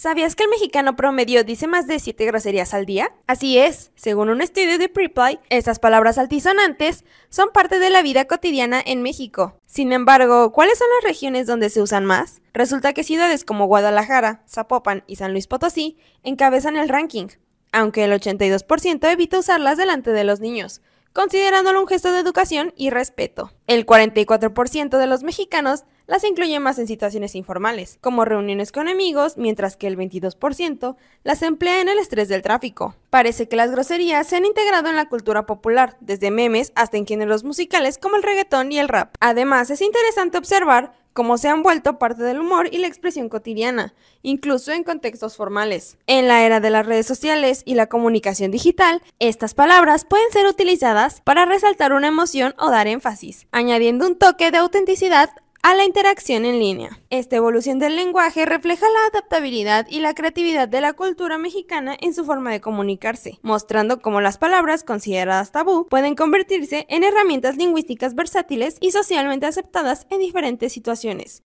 ¿Sabías que el mexicano promedio dice más de 7 groserías al día? Así es, según un estudio de Preply, estas palabras altisonantes son parte de la vida cotidiana en México. Sin embargo, ¿cuáles son las regiones donde se usan más? Resulta que ciudades como Guadalajara, Zapopan y San Luis Potosí encabezan el ranking, aunque el 82% evita usarlas delante de los niños, considerándolo un gesto de educación y respeto. El 44% de los mexicanos las incluye más en situaciones informales, como reuniones con amigos, mientras que el 22% las emplea en el estrés del tráfico. Parece que las groserías se han integrado en la cultura popular, desde memes hasta en géneros musicales como el reggaetón y el rap. Además, es interesante observar como se han vuelto parte del humor y la expresión cotidiana, incluso en contextos formales. En la era de las redes sociales y la comunicación digital, estas palabras pueden ser utilizadas para resaltar una emoción o dar énfasis, añadiendo un toque de autenticidad a la interacción en línea. Esta evolución del lenguaje refleja la adaptabilidad y la creatividad de la cultura mexicana en su forma de comunicarse, mostrando cómo las palabras consideradas tabú pueden convertirse en herramientas lingüísticas versátiles y socialmente aceptadas en diferentes situaciones,